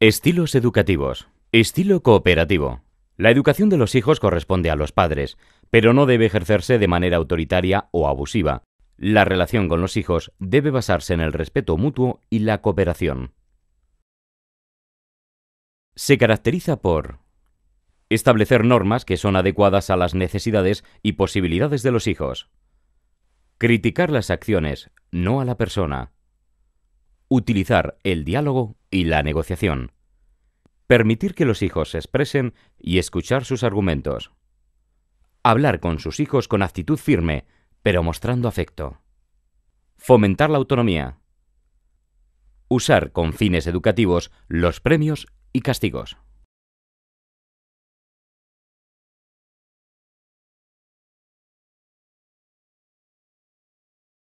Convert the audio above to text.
Estilos educativos. Estilo cooperativo. La educación de los hijos corresponde a los padres, pero no debe ejercerse de manera autoritaria o abusiva. La relación con los hijos debe basarse en el respeto mutuo y la cooperación. Se caracteriza por establecer normas que son adecuadas a las necesidades y posibilidades de los hijos. Criticar las acciones, no a la persona. Utilizar el diálogo y la negociación. Permitir que los hijos se expresen y escuchar sus argumentos. Hablar con sus hijos con actitud firme, pero mostrando afecto. Fomentar la autonomía. Usar con fines educativos los premios y castigos.